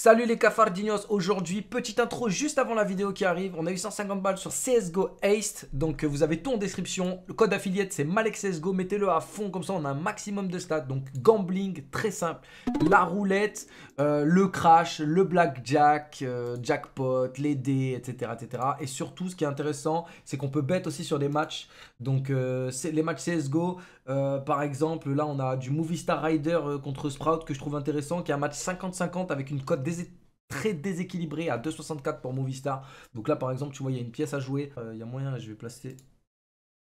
Salut les cafardignos, aujourd'hui petite intro juste avant la vidéo qui arrive, on a eu 150 balles sur CSGO Ace, donc euh, vous avez tout en description, le code affiliate c'est MalekCSGO, mettez-le à fond comme ça on a un maximum de stats, donc gambling très simple, la roulette, euh, le crash, le blackjack, euh, jackpot, les dés, etc., etc. Et surtout ce qui est intéressant c'est qu'on peut bet aussi sur des matchs, donc les matchs CSGO, euh, par exemple, là, on a du Movistar Rider euh, contre Sprout que je trouve intéressant, qui est un match 50-50 avec une cote très déséquilibrée à 2,64 pour Movistar. Donc là, par exemple, tu vois, il y a une pièce à jouer. Euh, il y a moyen, je vais placer,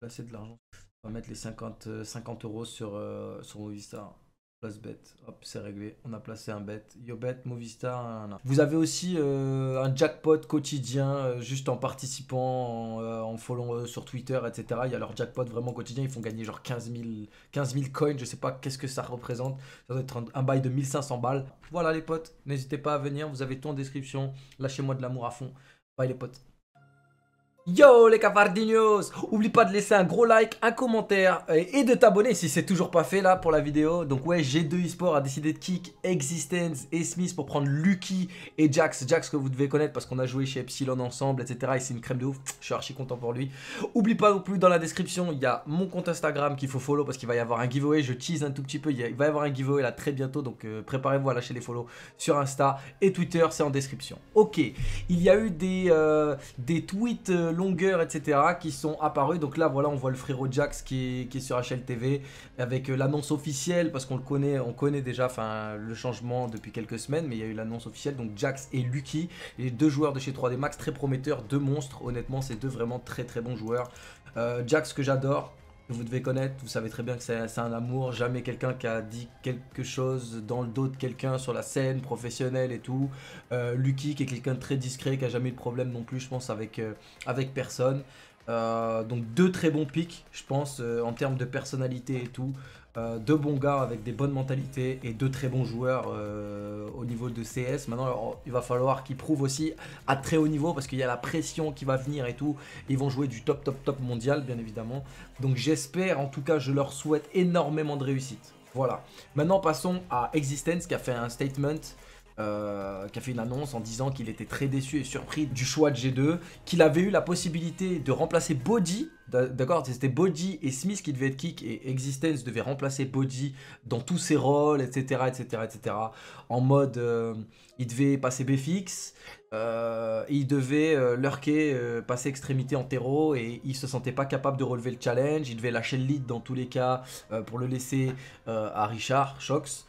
placer de l'argent. On va mettre les 50, 50 euros sur, sur Movistar. Place bet. Hop, c'est réglé. On a placé un bet. Yo bet, Movistar. Vous avez aussi euh, un jackpot quotidien euh, juste en participant, en, euh, follow sur Twitter, etc. Il y a leur jackpot vraiment quotidien. Ils font gagner genre 15 000, coins. Je sais pas qu'est-ce que ça représente. Ça doit être un bail de 1500 balles. Voilà les potes. N'hésitez pas à venir. Vous avez tout en description. Lâchez-moi de l'amour à fond. Bye les potes. Yo les cavardinios Oublie pas de laisser un gros like, un commentaire et de t'abonner si c'est toujours pas fait là pour la vidéo. Donc ouais, G2 sport a décidé de kick Existence et Smith pour prendre Lucky et Jax. Jax que vous devez connaître parce qu'on a joué chez Epsilon ensemble, etc. Et c'est une crème de ouf, je suis archi content pour lui. Oublie pas non plus dans la description, il y a mon compte Instagram qu'il faut follow parce qu'il va y avoir un giveaway. Je tease un tout petit peu, il va y avoir un giveaway là très bientôt. Donc euh, préparez-vous à lâcher les follow sur Insta et Twitter, c'est en description. Ok, il y a eu des, euh, des tweets... Euh, longueur, etc. qui sont apparus. Donc là, voilà, on voit le frérot Jax qui est, qui sur HLTV avec euh, l'annonce officielle parce qu'on le connaît, on connaît déjà le changement depuis quelques semaines, mais il y a eu l'annonce officielle. Donc Jax et Lucky, les deux joueurs de chez 3D Max, très prometteurs, deux monstres. Honnêtement, c'est deux vraiment très très bons joueurs. Euh, Jax que j'adore, vous devez connaître. Vous savez très bien que c'est un amour. Jamais quelqu'un qui a dit quelque chose dans le dos de quelqu'un sur la scène professionnelle et tout. Euh, Lucky qui est quelqu'un de très discret, qui a jamais eu de problème non plus, je pense, avec, euh, avec personne. Euh, donc deux très bons pics, je pense, euh, en termes de personnalité et tout. Euh, deux bons gars avec des bonnes mentalités et deux très bons joueurs au niveau de CS. Maintenant, il va falloir qu'ils prouvent aussi à très haut niveau parce qu'il y a la pression qui va venir et tout. Ils vont jouer du top, top, top mondial, bien évidemment. Donc j'espère, en tout cas, je leur souhaite énormément de réussite. Voilà. Maintenant, passons à Existence qui a fait un statement euh, qui a fait une annonce en disant qu'il était très déçu et surpris du choix de G2, qu'il avait eu la possibilité de remplacer Body, d'accord C'était Body et Smith qui devaient être kick et Existence devait remplacer Body dans tous ses rôles, etc., etc., etc. En mode, euh, il devait passer BFX, euh, il devait lurker, passer extrémité en terreau et il se sentait pas capable de relever le challenge. Il devait lâcher le lead dans tous les cas pour le laisser à Richard Shox.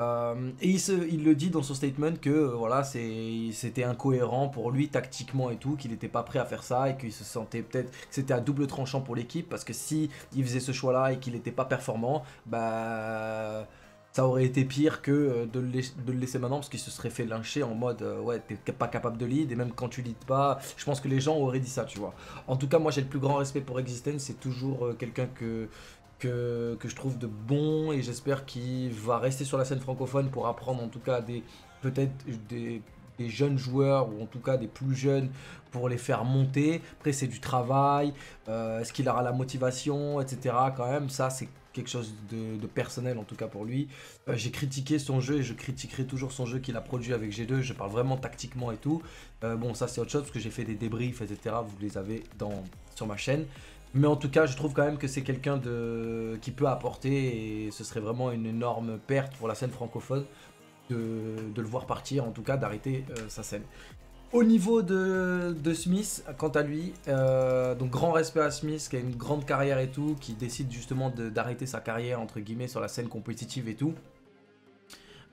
Euh, et il, le dit dans son statement que euh, voilà, c'était incohérent pour lui tactiquement et tout, qu'il n'était pas prêt à faire ça et qu'il se sentait peut-être que c'était à double tranchant pour l'équipe parce que si il faisait ce choix-là et qu'il n'était pas performant, bah ça aurait été pire que euh, de, le laisser, de le, laisser maintenant parce qu'il se serait fait lyncher en mode ouais t'es pas capable de lead et même quand tu lead pas, je pense que les gens auraient dit ça, tu vois. En tout cas, moi j'ai le plus grand respect pour Existence, c'est toujours quelqu'un que que, je trouve de bon et j'espère qu'il va rester sur la scène francophone pour apprendre en tout cas des peut-être des jeunes joueurs ou en tout cas des plus jeunes pour les faire monter. Après, c'est du travail, euh, est-ce qu'il aura la motivation, etc. Quand même, ça, c'est quelque chose de, personnel en tout cas pour lui. Euh, j'ai critiqué son jeu et je critiquerai toujours son jeu qu'il a produit avec G2. Je parle vraiment tactiquement et tout. Euh, bon, ça, c'est autre chose parce que j'ai fait des débriefs, etc. Vous les avez dans, sur ma chaîne. Mais en tout cas, je trouve quand même que c'est quelqu'un de... qui peut apporter et ce serait vraiment une énorme perte pour la scène francophone de, le voir partir, en tout cas d'arrêter euh, sa scène. Au niveau de, Smith, quant à lui, euh, donc grand respect à Smith qui a une grande carrière et tout, qui décide justement d'arrêter sa carrière entre guillemets sur la scène compétitive et tout.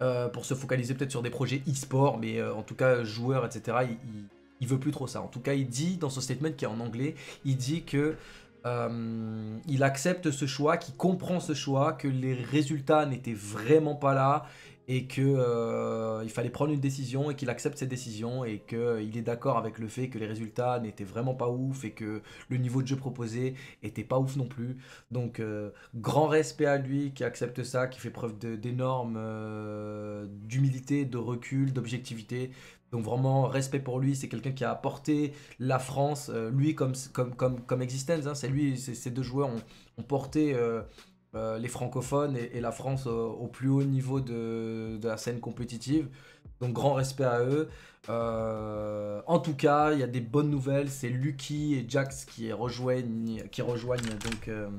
Euh, pour se focaliser peut-être sur des projets e-sport, mais en tout cas joueur, etc. Il, il, il, veut plus trop ça. En tout cas, il dit dans son statement qui est en anglais, il dit que euh, il accepte ce choix, qu'il comprend ce choix, que les résultats n'étaient vraiment pas là et que euh, il fallait prendre une décision et qu'il accepte cette décision et qu'il euh, est d'accord avec le fait que les résultats n'étaient vraiment pas ouf et que le niveau de jeu proposé était pas ouf non plus. Donc euh, grand respect à lui qui accepte ça, qui fait preuve d'énorme d'humilité, de recul, d'objectivité. Donc vraiment respect pour lui, c'est quelqu'un qui a apporté la France, lui comme comme comme comme existence. Hein. c'est lui, ces deux joueurs ont porté euh, les francophones et, la France au plus haut niveau de, la scène compétitive. Donc grand respect à eux. Euh, en tout cas, il y a des bonnes nouvelles. C'est Lucky et Jax qui rejoignent, qui rejoignent donc euh,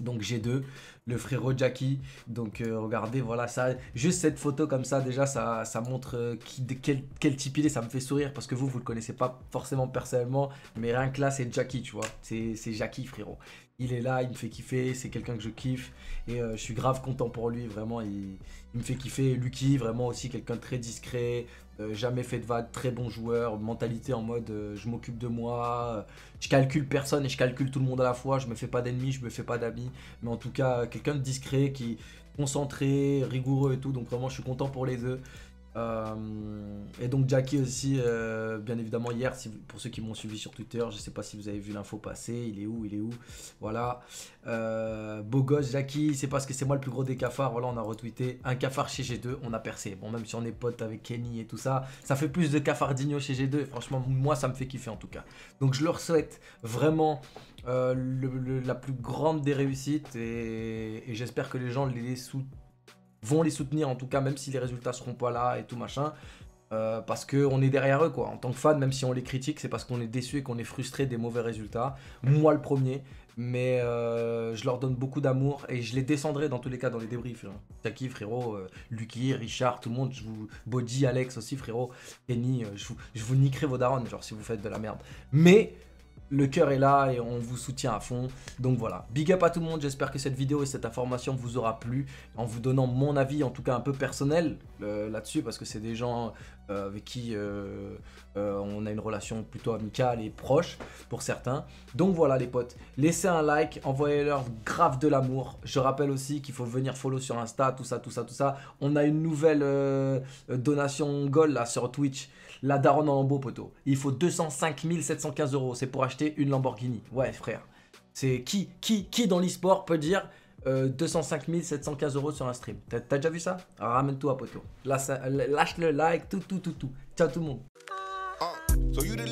donc j'ai deux, le frérot Jackie. Donc euh, regardez, voilà ça. Juste cette photo comme ça, déjà, ça, ça montre euh, qui, quel, type il est. Ça me fait sourire parce que vous, vous le connaissez pas forcément personnellement. Mais rien que là, c'est Jackie, tu vois. C'est Jackie, frérot. Il est là, il me fait kiffer. C'est quelqu'un que je kiffe. Et euh, je suis grave content pour lui. Vraiment, il, il me fait kiffer. Lucky, vraiment aussi quelqu'un de très discret, euh, jamais fait de vague, très bon joueur, mentalité en mode euh, je m'occupe de moi, euh, je calcule personne et je calcule tout le monde à la fois, je me fais pas d'ennemis, je me fais pas d'amis, mais en tout cas quelqu'un de discret qui concentré, rigoureux et tout, donc vraiment je suis content pour les deux. Euh, et donc Jackie aussi, euh, bien évidemment, hier, pour ceux qui m'ont suivi sur Twitter, je ne sais pas si vous avez vu l'info passer, il est où, il est où, voilà. Euh, beau gosse, Jackie, c'est parce que c'est moi le plus gros des cafards, voilà, on a retweeté un cafard chez G2, on a percé. Bon, même si on est potes avec Kenny et tout ça, ça fait plus de Digno chez G2, franchement, moi, ça me fait kiffer en tout cas. Donc je leur souhaite vraiment la plus grande des réussites et, et j'espère que les gens les soutiennent vont les soutenir en tout cas, même si les résultats seront pas là et tout machin. Euh, parce qu'on est derrière eux quoi. En tant que fan, même si on les critique, c'est parce qu'on est déçu et qu'on est frustré des mauvais résultats. Moi le premier, mais euh, je leur donne beaucoup d'amour et je les descendrai dans tous les cas dans les débriefs. Taki, hein. frérot, euh, Lucky, Richard, tout le monde, je Body, Alex aussi, frérot, Kenny, euh, je vous, je vous niquerai vos darons, genre si vous faites de la merde. Mais le cœur est là et on vous soutient à fond. Donc voilà, big up à tout le monde, j'espère que cette vidéo et cette information vous aura plu en vous donnant mon avis, en tout cas un peu personnel euh, là-dessus, parce que c'est des gens euh, avec qui euh, on a une relation plutôt amicale et proche pour certains. Donc voilà les potes, laissez un like, envoyez-leur grave de l'amour. Je rappelle aussi qu'il faut venir follow sur Insta, tout ça, tout ça, tout ça. On a une nouvelle donation goal sur Twitch, la daronne en beau poteau. Il faut 205 715 euros, c'est pour acheter une Lamborghini. Ouais, frère. C'est qui, qui, qui dans l'e-sport peut dire 205 euh, 715 euros sur un stream T'as déjà vu ça Ramène-toi, poteau. Lâche, lâche le like, tout, tout, tout, tout. Ciao tout le monde. Ah,